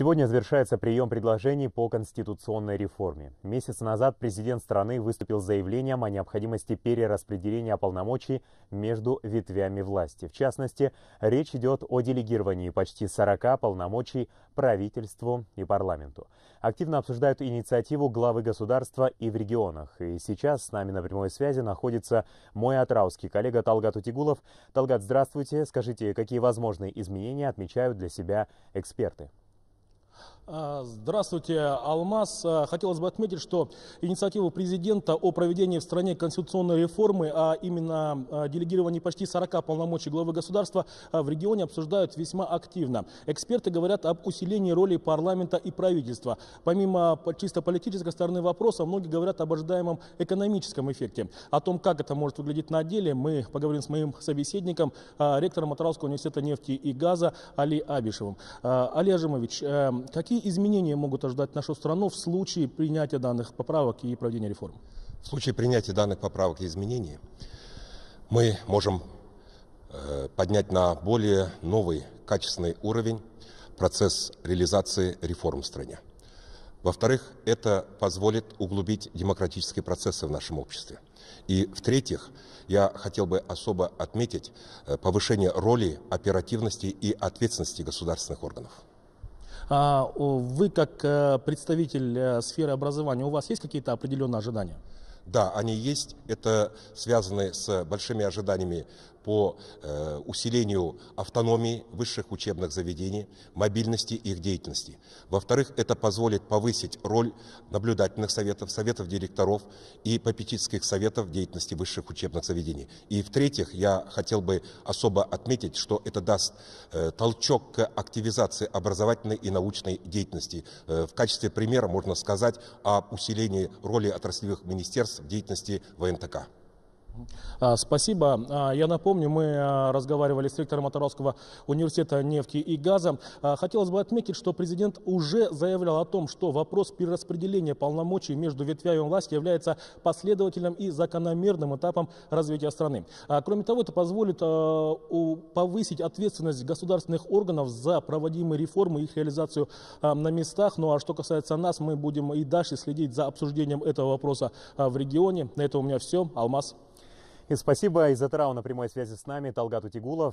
Сегодня завершается прием предложений по конституционной реформе. Месяц назад президент страны выступил с заявлением о необходимости перераспределения полномочий между ветвями власти. В частности, речь идет о делегировании почти 40 полномочий правительству и парламенту. Активно обсуждают инициативу главы государства и в регионах. И сейчас с нами на прямой связи находится мой атраусский коллега Талгат Утигулов. Талгат, здравствуйте. Скажите, какие возможные изменения отмечают для себя эксперты? А, здравствуйте, Алмаз. А, хотелось бы отметить, что инициатива президента о проведении в стране конституционной реформы, а именно а, делегировании почти 40 полномочий главы государства в регионе обсуждают весьма активно. Эксперты говорят об усилении роли парламента и правительства. Помимо чисто политической стороны вопроса, многие говорят об ожидаемом экономическом эффекте. О том, как это может выглядеть на деле, мы поговорим с моим собеседником, ректором Атаравского университета нефти и газа Али Абишевым. Али Ажимович, эм, какие какие изменения могут ожидать нашу страну в случае принятия данных поправок и проведения реформ? В случае принятия данных поправок и изменений мы можем э, поднять на более новый качественный уровень процесс реализации реформ в стране. Во-вторых, это позволит углубить демократические процессы в нашем обществе. И в-третьих, я хотел бы особо отметить э, повышение роли оперативности и ответственности государственных органов. А, вы как э, представитель э, сферы образования, у вас есть какие-то определенные ожидания? Да, они есть. Это связаны с большими ожиданиями по э, усилению автономии высших учебных заведений, мобильности их деятельности. Во-вторых, это позволит повысить роль наблюдательных советов, советов директоров и попечительских советов деятельности высших учебных заведений. И в-третьих, я хотел бы особо отметить, что это даст э, толчок к активизации образовательной и научной деятельности. Э, в качестве примера можно сказать о усилении роли отраслевых министерств в деятельности ВНТК. А, спасибо. А, я напомню, мы а, разговаривали с ректором Атаровского университета нефти и газа. Хотелось бы отметить, что президент уже заявлял о том, что вопрос перераспределения полномочий между ветвями власти является последовательным и закономерным этапом развития страны. Кроме того, это позволит повысить ответственность государственных органов за проводимые реформы и их реализацию на местах. Ну а что касается нас, мы будем и дальше следить за обсуждением этого вопроса в регионе. На этом у меня все. Алмаз. И спасибо из Атырау на прямой связи с нами Талгату Тигулов.